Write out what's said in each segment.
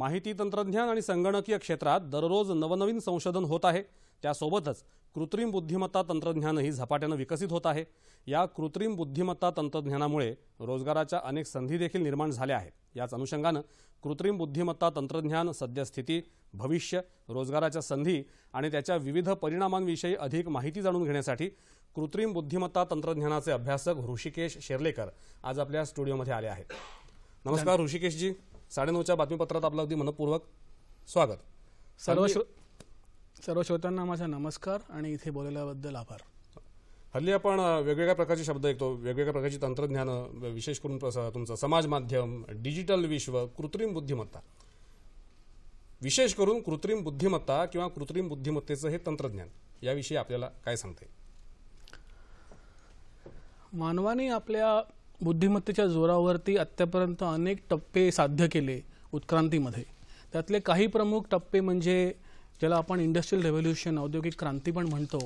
माहिती तंत्रज्ञान आणि संगणकीय क्षेत्रात दररोज नवनवीन संशोधन होत आहे त्यासोबतच कृत्रिम बुद्धिमत्ता तंत्रज्ञानही झपाट्यानं विकसित होत आहे या कृत्रिम बुद्धिमत्ता तंत्रज्ञानामुळे रोजगाराच्या अनेक संधी देखील निर्माण झाल्या आहेत याच अनुषंगानं कृत्रिम बुद्धिमत्ता तंत्रज्ञान सद्यस्थिती भविष्य रोजगाराच्या संधी आणि त्याच्या विविध परिणामांविषयी अधिक माहिती जाणून घेण्यासाठी कृत्रिम बुद्धिमत्ता तंत्रज्ञानाचे अभ्यासक ऋषिकेश शेर्लेकर आज आपल्या स्टुडिओमध्ये आले आहेत नमस्कार जी नऊच्या बातमीपत्रात आपलं अगदी मनपूर्वक स्वागत सर्व सर्व माझा नमस्कार आणि इथे बोलल्याबद्दल आभार हल्ली आपण वेगवेगळ्या प्रकारचे शब्द ऐकतो वेगवेगळ्या प्रकारची तंत्रज्ञान विशेष करून तुमचं समाज माध्यम डिजिटल विश्व कृत्रिम बुद्धिमत्ता विशेष करून कृत्रिम बुद्धिमत्ता किंवा कृत्रिम बुद्धिमत्तेचं हे तंत्रज्ञान याविषयी आपल्याला काय सांगते मानवाने आपल्या बुद्धिमत्तेच्या जोरावरती आत्तापर्यंत अनेक टप्पे साध्य केले उत्क्रांतीमध्ये त्यातले काही प्रमुख टप्पे म्हणजे ज्याला आपण इंडस्ट्रीयल रेव्होल्युशन औद्योगिक क्रांती पण म्हणतो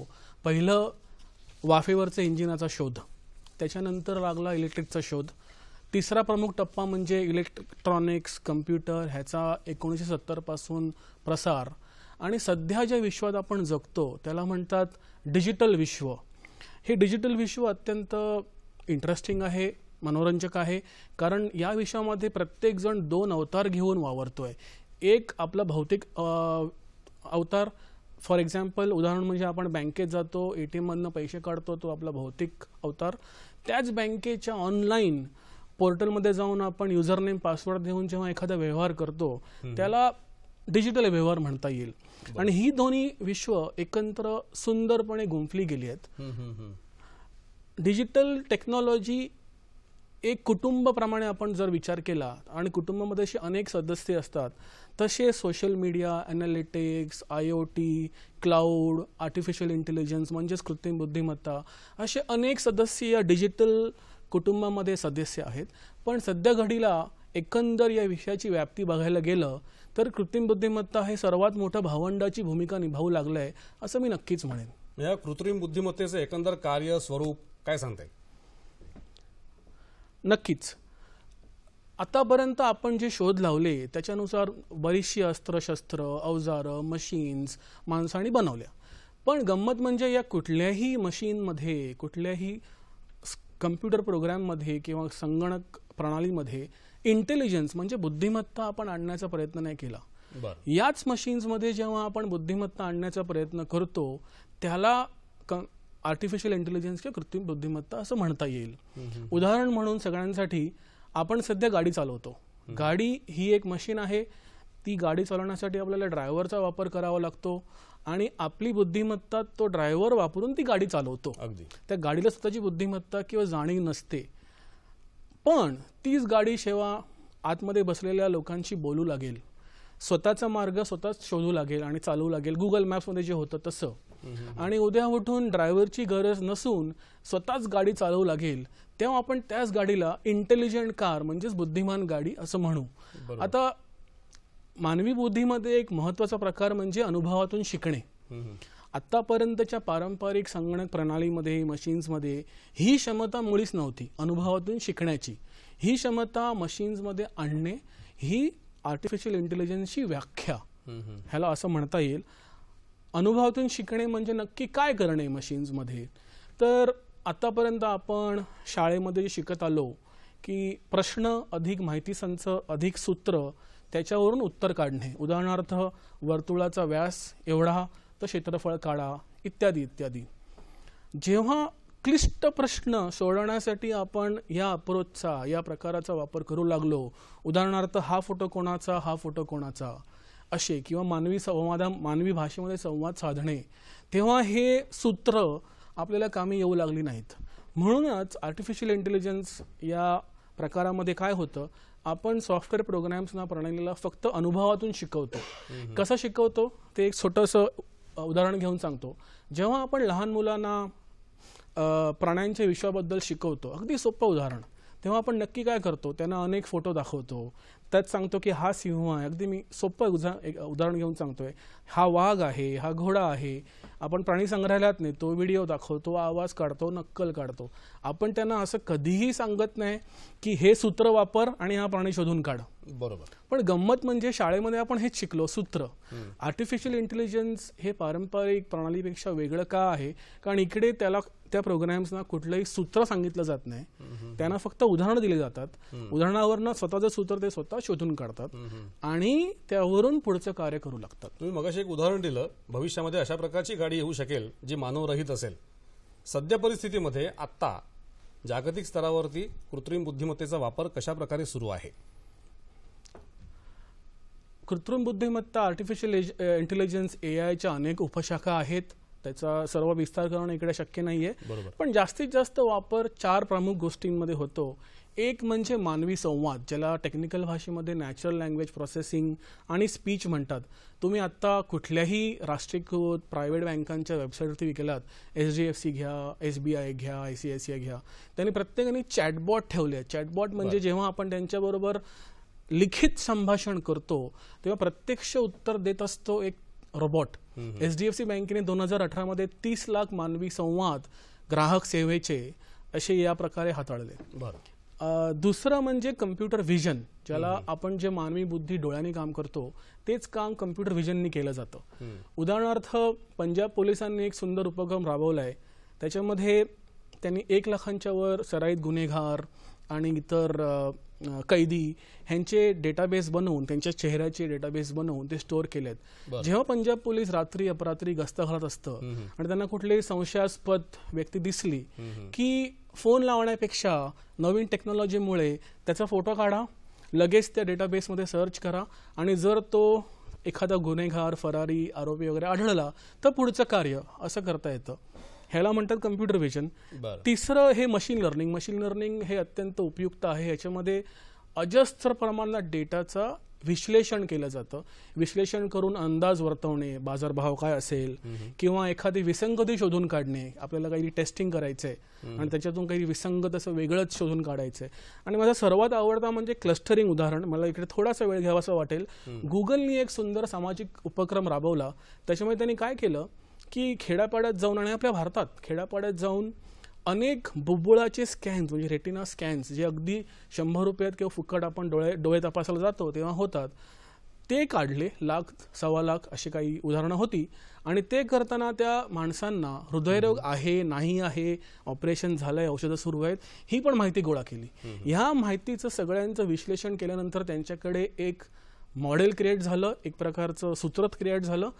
पहिलं वाफेवरचं इंजिनाचा शोध त्याच्यानंतर लागला इलेक्ट्रिकचा शोध तिसरा प्रमुख टप्पा म्हणजे इलेक्ट्रॉनिक्स कम्प्युटर ह्याचा एकोणीसशे सत्तरपासून प्रसार आणि सध्या ज्या विश्वात आपण जगतो त्याला म्हणतात डिजिटल विश्व हे डिजिटल विश्व अत्यंत इंटरेस्टिंग आहे मनोरंजक आहे कारण या विषयामध्ये प्रत्येकजण दोन अवतार घेऊन वावरतो आहे एक आपला भौतिक अवतार फॉर एक्झाम्पल उदाहरण म्हणजे आपण बँकेत जातो ए टी एममधनं पैसे काढतो तो आपला भौतिक अवतार त्याच बँकेच्या ऑनलाईन पोर्टलमध्ये जाऊन आपण नेम पासवर्ड देऊन जेव्हा एखादा व्यवहार करतो त्याला डिजिटल व्यवहार म्हणता येईल आणि ही दोन्ही विश्व एकत्र सुंदरपणे गुंफली गेली आहेत डिजिटल टेक्नॉलॉजी एक कुटुंबप्रमाणे आपण जर विचार केला आणि कुटुंबामध्ये असे अनेक सदस्य असतात तसे social media analytics I O T cloud artificial intelligence म्हणजेच कृत्रिम बुद्धिमत्ता असे अनेक सदस्य या डिजिटल कुटुंबामध्ये सदस्य आहेत पण सध्या घडीला एकंदर या विषयाची व्याप्ती बघायला गेलं तर कृत्रिम बुद्धिमत्ता हे सर्वात मोठं भावंडाची भूमिका निभावू लागलं आहे असं मी नक्कीच म्हणेन या कृत्रिम बुद्धिमत्तेचं एकंदर कार्य स्वरूप काय सांगताय नक्कीच आतापर्यंत आपण जे शोध लावले त्याच्यानुसार बरीचशी अस्त्रशस्त्र अवजारं मशीन्स माणसाने बनवल्या पण गंमत म्हणजे या कुठल्याही मशीनमध्ये कुठल्याही कम्प्युटर प्रोग्राममध्ये किंवा संगणक प्रणालीमध्ये इंटेलिजन्स म्हणजे बुद्धिमत्ता आपण आणण्याचा प्रयत्न नाही केला याच मशीन्समध्ये जेव्हा आपण बुद्धिमत्ता आणण्याचा प्रयत्न करतो त्याला आर्टिफिशियल इंटेलिजन्स किंवा कृत्रिम बुद्धिमत्ता असं म्हणता येईल उदाहरण म्हणून सगळ्यांसाठी आपण सध्या गाडी चालवतो गाडी ही एक मशीन आहे ती गाडी चालवण्यासाठी आपल्याला ड्रायव्हरचा वापर करावा लागतो आणि आपली बुद्धिमत्ता तो ड्रायव्हर वापरून ती गाडी चालवतो अगदी त्या गाडीला स्वतःची बुद्धिमत्ता किंवा जाणीव नसते पण तीच गाडी शेवा आतमध्ये बसलेल्या लोकांशी बोलू लागेल स्वतःचा मार्ग स्वतःच शोधू लागेल आणि चालवू लागेल गुगल मॅप्समध्ये जे होतं तसं आणि उद्या उठून ड्रायव्हरची गरज नसून स्वतःच गाडी चालवू लागेल तेव्हा आपण त्याच गाडीला इंटेलिजंट कार म्हणजेच बुद्धिमान गाडी असं म्हणू आता मानवी बुद्धीमध्ये एक महत्वाचा प्रकार म्हणजे अनुभवातून शिकणे आतापर्यंतच्या पारंपरिक संगणक प्रणालीमध्ये मशीन्समध्ये ही क्षमता मुळीच नव्हती अनुभवातून शिकण्याची ही क्षमता मशीन्समध्ये आणणे ही आर्टिफिशियल इंटेलिजन्सची व्याख्या ह्याला असं म्हणता येईल अनुभवातून शिकणे म्हणजे नक्की काय करणे मशीन्समध्ये तर आत्तापर्यंत आपण शाळेमध्ये शिकत आलो की प्रश्न अधिक माहिती संच अधिक सूत्र त्याच्यावरून उत्तर काढणे उदाहरणार्थ वर्तुळाचा व्यास एवढा तर क्षेत्रफळ काढा इत्यादी इत्यादी जेव्हा क्लिष्ट प्रश्न सोडवण्यासाठी आपण या अप्रोचचा या प्रकाराचा वापर करू लागलो उदाहरणार्थ हा फोटो कोणाचा हा फोटो कोणाचा असे किंवा मानवी संवादा मानवी भाषेमध्ये संवाद साधणे तेव्हा हे सूत्र आपल्याला कामी येऊ लागली नाहीत म्हणूनच आर्टिफिशियल इंटेलिजन्स या प्रकारामध्ये काय होतं आपण सॉफ्टवेअर प्रोग्रॅम्सना प्रणालीला फक्त अनुभवातून शिकवतो कसं शिकवतो ते एक छोटंसं उदाहरण घेऊन सांगतो जेव्हा आपण लहान मुलांना प्राण्यांच्या विश्वाबद्दल शिकवतो अगदी सोपं उदाहरण तेव्हा आपण नक्की काय करतो त्यांना अनेक फोटो दाखवतो त्यात सांगतो की हा सिंह आहे अगदी मी सोपं उदा उदाहरण घेऊन सांगतोय हा वाघ आहे हा घोडा आहे आपण प्राणी संग्रहालयात नेतो व्हिडिओ दाखवतो आवाज काढतो नक्कल काढतो आपण त्यांना असं कधीही सांगत नाही की हे सूत्र वापर आणि हा प्राणी शोधून काढ बरोबर पण गंमत म्हणजे शाळेमध्ये आपण हेच शिकलो सूत्र आर्टिफिशियल इंटेलिजन्स हे पारंपरिक प्रणालीपेक्षा वेगळं का आहे कारण इकडे त्याला त्या प्रोग्राम्सना कुठलंही सूत्र सांगितलं जात नाही त्यांना फक्त उदाहरणं दिली जातात उदाहरणावरनं स्वतःचं सूत्र ते स्वतः शोधून काढतात आणि त्यावरून पुढचं कार्य करू लागतात तुम्ही मग एक उदाहरण दिलं भविष्यामध्ये अशा प्रकारची गाडी येऊ शकेल जी मानवरहित असेल सध्या परिस्थितीमध्ये आत्ता जागतिक स्तरावरती कृत्रिम बुद्धिमत्तेचा वापर कशा प्रकारे सुरू आहे कृत्रिम बुद्धिमत्ता आर्टिफिशियल इंटेलिजन्स ए आयच्या अनेक उपशाखा आहेत त्याचा सर्व विस्तार करणं इकडे शक्य नाही आहे पण जास्तीत जास्त वापर चार प्रमुख गोष्टींमध्ये होतो एक म्हणजे मानवी संवाद ज्याला टेक्निकल भाषेमध्ये नॅचरल लँग्वेज प्रोसेसिंग आणि स्पीच म्हणतात तुम्ही आत्ता कुठल्याही राष्ट्रीयकृत प्रायव्हेट बँकांच्या वेबसाईटवरती विकलात एच डी एफ सी घ्या एस बी आय घ्या I C I C I घ्या त्यांनी प्रत्येकाने चॅटबॉट ठेवले आहेत चॅटबॉट म्हणजे जेव्हा आपण त्यांच्याबरोबर लिखित संभाषण करतो तेव्हा प्रत्यक्ष उत्तर देत असतो एक रोबोट सी बँकेने दोन हजार अठरामध्ये तीस लाख मानवी संवाद ग्राहक सेवेचे असे या प्रकारे हाताळले दुसरं म्हणजे कम्प्युटर व्हिजन ज्याला आपण जे मानवी बुद्धी डोळ्यांनी काम करतो तेच काम कम्प्युटर व्हिजननी केलं जातं उदाहरणार्थ पंजाब पोलिसांनी एक सुंदर उपक्रम राबवला आहे त्याच्यामध्ये त्यांनी एक लाखांच्या वर सराईत गुन्हेगार आणि इतर कैदी ह्यांचे डेटाबेस बनवून त्यांच्या चेहऱ्याचे डेटाबेस बनवून ते स्टोअर केलेत जेव्हा पंजाब पोलीस रात्री अपरात्री गस्त घालत असतं आणि त्यांना कुठली संशयास्पद व्यक्ती दिसली की फोन लावण्यापेक्षा नवीन टेक्नॉलॉजीमुळे त्याचा फोटो काढा लगेच त्या डेटाबेसमध्ये सर्च करा आणि जर तो एखादा गुन्हेगार फरारी आरोपी वगैरे आढळला तर पुढचं कार्य असं करता येतं ह्याला म्हणतात कम्प्युटर व्हिजन तिसरं हे मशीन लर्निंग मशीन लर्निंग हे अत्यंत उपयुक्त आहे ह्याच्यामध्ये अजस्त्र प्रमाणात डेटाचा विश्लेषण केलं जातं विश्लेषण करून अंदाज वर्तवणे बाजारभाव काय असेल किंवा एखादी विसंगती शोधून काढणे आपल्याला काही टेस्टिंग करायचं आहे आणि त्याच्यातून काही विसंगत असं वेगळंच शोधून काढायचं आहे आणि माझा सर्वात आवडता म्हणजे क्लस्टरिंग उदाहरण मला इकडे थोडासा वेळ असं वाटेल गुगलनी एक सुंदर सामाजिक उपक्रम राबवला त्याच्यामुळे त्यांनी काय केलं की खेड्यापाड्यात जाऊन आणि आपल्या भारतात खेड्यापाड्यात जाऊन अनेक बुबुळाचे स्कॅन्स म्हणजे रेटिना स्कॅन्स जे अगदी शंभर रुपयात किंवा फुकट आपण डोळे डोळे तपासायला जातो तेव्हा होतात ते काढले लाख सव्वा लाख अशी काही उदाहरणं होती आणि ते करताना त्या माणसांना हृदयरोग आहे नाही आहे ऑपरेशन झालं आहे औषधं सुरू आहेत ही पण माहिती गोळा केली ह्या माहितीचं सगळ्यांचं विश्लेषण केल्यानंतर त्यांच्याकडे एक मॉडेल क्रिएट झालं एक प्रकारचं सूत्रत क्रिएट झालं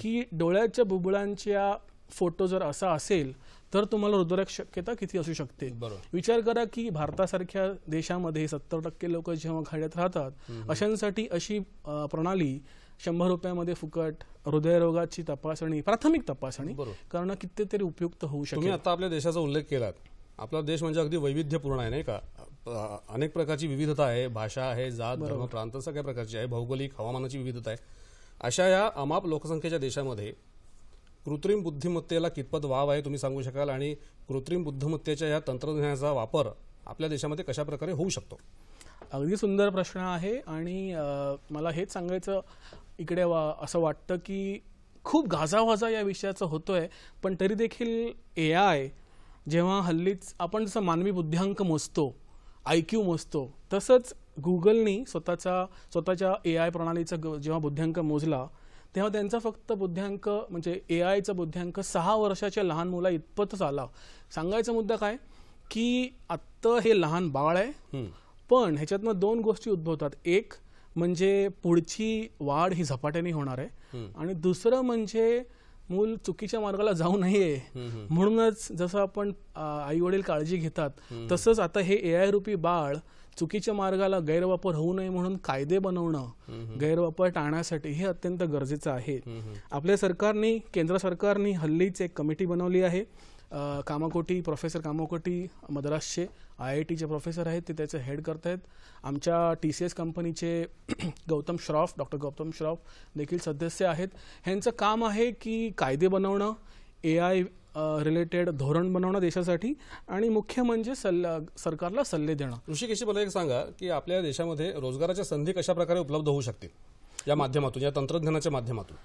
की डोळ्याच्या बुबुळांच्या फोटो जर असा असेल तर तुम्हाला हृदयरोग शक्यता किती असू शकते विचार करा की भारतासारख्या देशामध्ये सत्तर टक्के लोक जेव्हा खाड्यात राहतात अशांसाठी अशी प्रणाली शंभर रुपयामध्ये फुकट हृदयरोगाची तपासणी प्राथमिक तपासणी करणं कितीतरी उपयुक्त होऊ शकते आता आपल्या देशाचा उल्लेख केलात आपला देश म्हणजे अगदी वैविध्यपूर्ण आहे नाही का अनेक प्रकारची विविधता आहे भाषा आहे जात धर्म प्रांत सगळ्या प्रकारची आहे भौगोलिक हवामानाची विविधता आहे अशा या अमाप लोकसंख्येच्या देशामध्ये कृत्रिम बुद्धिमत्तेला कितपत वाव आहे तुम्ही सांगू शकाल आणि कृत्रिम बुद्धिमत्तेच्या या तंत्रज्ञानाचा वापर आपल्या देशामध्ये कशा प्रकारे होऊ शकतो अगदी सुंदर प्रश्न आहे आणि मला हेच सांगायचं इकडे वा असं वाटतं की खूप गाजावाजा या विषयाचं होतोय पण तरी देखील ए आय जेव्हा हल्लीच आपण जसं मानवी बुद्ध्यांक मोजतो आय क्यू मोजतो तसंच गुगलनी स्वतःचा स्वतःच्या ए आय प्रणालीचा जेव्हा बुद्ध्यांक मोजला तेव्हा त्यांचा फक्त बुद्ध्यांक म्हणजे ए आयचा बुद्ध्यांक सहा वर्षाच्या लहान मुला इतपतच आला सांगायचा मुद्दा काय की आत्ता हे लहान बाळ आहे पण ह्याच्यातनं दोन गोष्टी उद्भवतात एक म्हणजे पुढची वाढ ही झपाट्याने होणार आहे आणि दुसरं म्हणजे मूल चुकीच्या मार्गाला जाऊ नये म्हणूनच जसं आपण आई वडील काळजी घेतात तसंच आता हे ए आय रूपी बाळ चुकीच्या मार्गाला गैरवापर होऊ नये म्हणून कायदे बनवणं गैरवापर टाळण्यासाठी हे अत्यंत गरजेचं आहे आपल्या सरकारने केंद्र सरकारने हल्लीच एक कमिटी बनवली आहे कामाकोटी प्रोफेसर कामाकोटी मद्रासचे आय आय टीचे प्रोफेसर आहेत ते त्याचं हेड करत आहेत आमच्या टी सी एस कंपनीचे गौतम श्रॉफ डॉक्टर गौतम श्रॉफ देखील सदस्य आहेत ह्यांचं काम आहे की कायदे बनवणं ए आय रिलेटेड धोरण बनवणं देशासाठी आणि मुख्य म्हणजे सल्ला सरकारला सल्ले देणं ऋषिकेशी मला एक सांगा की आपल्या देशामध्ये रोजगाराच्या संधी कशा प्रकारे उपलब्ध होऊ शकतील या माध्यमातून या तंत्रज्ञानाच्या माध्यमातून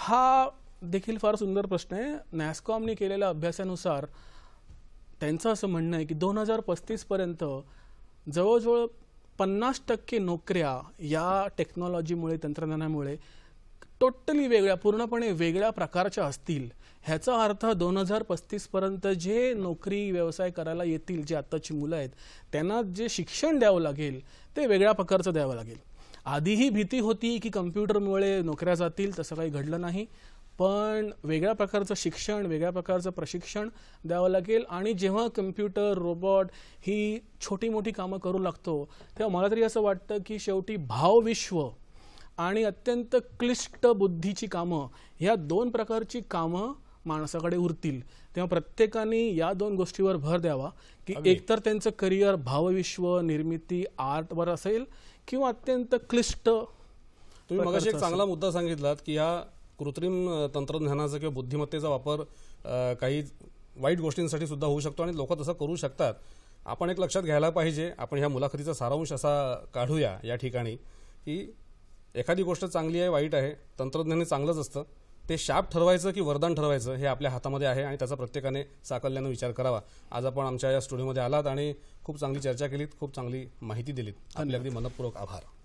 हा देखील फार सुंदर प्रश्न आहे नॅस्कॉमने केलेल्या अभ्यासानुसार त्यांचं असं म्हणणं आहे की दोन हजार पस्तीसपर्यंत जवळजवळ पन्नास टक्के नोकऱ्या या टेक्नॉलॉजीमुळे तंत्रज्ञानामुळे टोटली वेगळ्या पूर्णपणे वेगळ्या प्रकारच्या असतील ह्याचा अर्थ दोन हजार पस्तीसपर्यंत जे नोकरी व्यवसाय करायला येतील जे आत्ताची मुलं आहेत त्यांना जे शिक्षण द्यावं लागेल ते वेगळ्या प्रकारचं द्यावं लागेल आधीही भीती होती की कम्प्युटरमुळे नोकऱ्या जातील तसं काही घडलं नाही पण वेगळ्या प्रकारचं शिक्षण वेगळ्या प्रकारचं प्रशिक्षण द्यावं लागेल आणि जेव्हा कम्प्युटर रोबोट ही छोटी मोठी कामं करू लागतो तेव्हा मला तरी असं वाटतं की शेवटी भावविश्व आणि अत्यंत क्लिष्ट बुद्धीची कामं ह्या दोन प्रकारची कामं माणसाकडे उरतील तेव्हा प्रत्येकाने या दोन गोष्टीवर भर द्यावा की एकतर त्यांचं करिअर भावविश्व निर्मिती आर्टवर असेल किंवा अत्यंत क्लिष्ट तुम्ही मग एक चांगला मुद्दा सांगितलात की या कृत्रिम तंत्रज्ञानाचा किंवा बुद्धिमत्तेचा वापर काही वाईट गोष्टींसाठी सुद्धा होऊ शकतो आणि लोक तसं करू शकतात आपण एक लक्षात घ्यायला पाहिजे आपण ह्या मुलाखतीचा सारांश असा काढूया या ठिकाणी की एखादी गोष्ट चांगली आहे वाईट आहे तंत्रज्ञान चांगलंच असतं ते शाप ठरवायचं की वरदान ठरवायचं हे आपल्या हातामध्ये आहे आणि त्याचा प्रत्येकाने साकल्यानं विचार करावा आज आपण आमच्या या स्टुडिओमध्ये आलात आणि खूप चांगली चर्चा केलीत खूप चांगली माहिती दिलीत आपले अगदी मनपूर्वक आभार